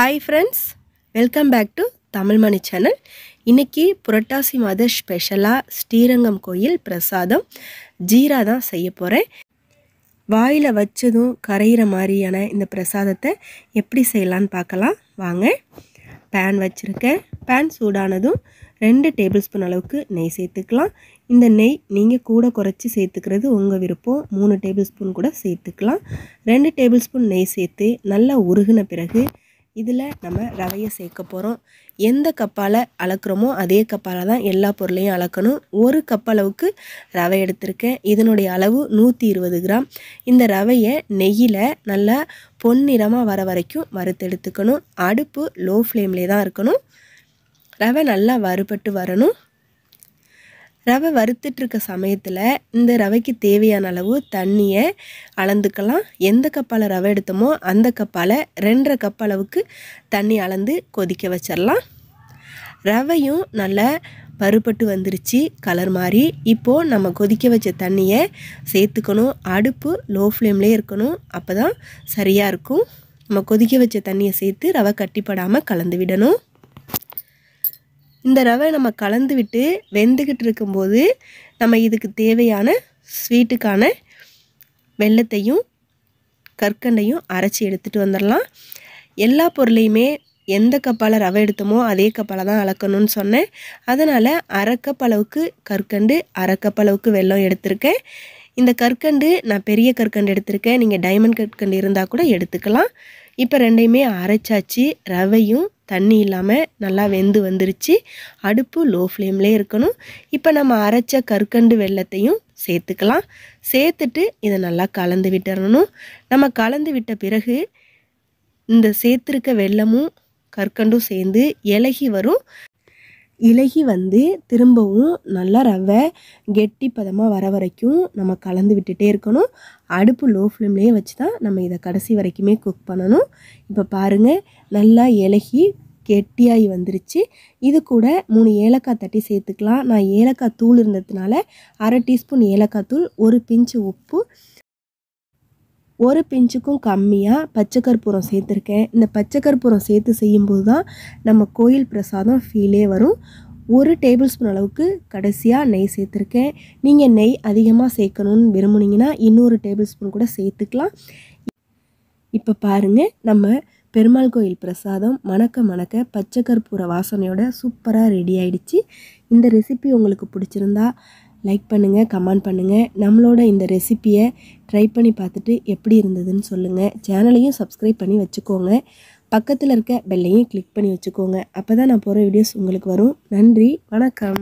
hi friends welcome back to Tamilmani channel இன்றைக்கி புரட்டாசி மாத ஸ்பெஷலாக ஸ்ரீரங்கம் கோயில் பிரசாதம் ஜீரா தான் செய்ய போகிறேன் வாயில் வச்சதும் கரையிற மாதிரியான இந்த பிரசாதத்தை எப்படி செய்யலான்னு பார்க்கலாம் வாங்க பேன் வச்சுருக்கேன் பேன் சூடானதும் ரெண்டு டேபிள் ஸ்பூன் அளவுக்கு நெய் சேர்த்துக்கலாம் இந்த நெய் நீங்கள் கூட குறைச்சி சேர்த்துக்கிறது உங்கள் விருப்பம் மூணு டேபிள் ஸ்பூன் கூட சேர்த்துக்கலாம் ரெண்டு டேபிள் ஸ்பூன் நெய் சேர்த்து நல்லா உருகின பிறகு இதில் நம்ம ரவையை சேர்க்க போகிறோம் எந்த கப்பால் அளக்குறோமோ அதே கப்பால் தான் எல்லா பொருளையும் அளக்கணும் ஒரு கப்பளவுக்கு ரவை எடுத்திருக்கேன் இதனுடைய அளவு நூற்றி இருபது கிராம் இந்த ரவையை நெய்யில் நல்லா பொன்னிறமாக வர வரைக்கும் வறுத்தெடுத்துக்கணும் அடுப்பு லோ ஃப்ளேம்லே தான் இருக்கணும் ரவை நல்லா வறுபட்டு வரணும் ரவை இருக்க சமயத்தில் இந்த ரவைக்கு தேவையான அளவு தண்ணியை அளந்துக்கலாம் எந்த கப்பால் ரவை எடுத்தோமோ அந்த கப்பால் ரெண்டரை கப் அளவுக்கு தண்ணி அளந்து கொதிக்க வச்சிடலாம் ரவையும் நல்லா பருப்பட்டு வந்துருச்சு கலர் மாதிரி இப்போது நம்ம கொதிக்க வச்ச தண்ணியை சேர்த்துக்கணும் அடுப்பு லோ ஃப்ளேம்லேயே இருக்கணும் அப்போ தான் சரியாக இருக்கும் நம்ம கொதிக்க வச்ச தண்ணியை சேர்த்து ரவை கட்டிப்படாமல் கலந்து விடணும் இந்த ரவை நம்ம கலந்து விட்டு வெந்துக்கிட்டு இருக்கும்போது நம்ம இதுக்கு தேவையான ஸ்வீட்டுக்கான வெள்ளத்தையும் கற்கண்டையும் அரைச்சி எடுத்துகிட்டு வந்துடலாம் எல்லா பொருளையுமே எந்த கப்பால் ரவை எடுத்தோமோ அதே கப்பால் தான் அளக்கணும்னு சொன்னேன் அதனால் அரைக்கப் அளவுக்கு கற்கண்டு அரைக்கப் அளவுக்கு வெள்ளம் எடுத்திருக்கேன் இந்த கற்கண்டு நான் பெரிய கற்கண்டு எடுத்திருக்கேன் நீங்கள் டைமண்ட் கற்கண்டு இருந்தால் கூட எடுத்துக்கலாம் இப்போ ரெண்டையுமே அரைச்சாச்சு ரவையும் தண்ணி இல்லாமல் நல்லா வெந்து வந்துருச்சு அடுப்பு லோ ஃப்ளேம்லேயே இருக்கணும் இப்போ நம்ம அரைச்ச கற்கண்டு வெள்ளத்தையும் சேர்த்துக்கலாம் சேர்த்துட்டு இதை நல்லா கலந்து விட்டுறணும் நம்ம கலந்து விட்ட பிறகு இந்த சேர்த்துருக்க வெள்ளமும் கற்கண்டும் சேர்ந்து இலகி வரும் இலகி வந்து திரும்பவும் நல்லா ரவை கெட்டி பதமாக வர வரைக்கும் நம்ம கலந்து விட்டுட்டே இருக்கணும் அடுப்பு லோ ஃப்ளேம்லேயே வச்சு தான் நம்ம இதை கடைசி வரைக்குமே குக் பண்ணணும் இப்போ பாருங்கள் நல்லா இலகி கெட்டியாகி வந்துருச்சு இது கூட மூணு ஏலக்காய் தட்டி சேர்த்துக்கலாம் நான் ஏலக்காய் தூள் இருந்ததுனால அரை டீஸ்பூன் ஏலக்காய் தூள் ஒரு பிஞ்சு உப்பு ஒரு பிஞ்சுக்கும் கம்மியாக பச்சை கற்பூரம் சேர்த்துருக்கேன் இந்த பச்சை கற்பூரம் சேர்த்து செய்யும்போது தான் நம்ம கோயில் பிரசாதம் ஃபீலே வரும் ஒரு டேபிள் ஸ்பூன் அளவுக்கு கடைசியாக நெய் சேர்த்துருக்கேன் நீங்கள் நெய் அதிகமாக சேர்க்கணும்னு விரும்புனீங்கன்னா இன்னொரு டேபிள் ஸ்பூன் கூட சேர்த்துக்கலாம் இப்போ பாருங்கள் நம்ம பெருமாள் கோயில் பிரசாதம் மணக்க மணக்க பச்சை கற்பூர வாசனையோட சூப்பராக ரெடி ஆகிடுச்சு இந்த ரெசிபி உங்களுக்கு பிடிச்சிருந்தா லைக் பண்ணுங்கள் கமெண்ட் பண்ணுங்கள் நம்மளோட இந்த ரெசிப்பியை ட்ரை பண்ணி பார்த்துட்டு எப்படி இருந்ததுன்னு சொல்லுங்கள் சேனலையும் சப்ஸ்கிரைப் பண்ணி வச்சுக்கோங்க பக்கத்தில் இருக்க பெல்லையும் கிளிக் பண்ணி வச்சுக்கோங்க அப்போ தான் நான் போகிற வீடியோஸ் உங்களுக்கு வரும் நன்றி வணக்கம்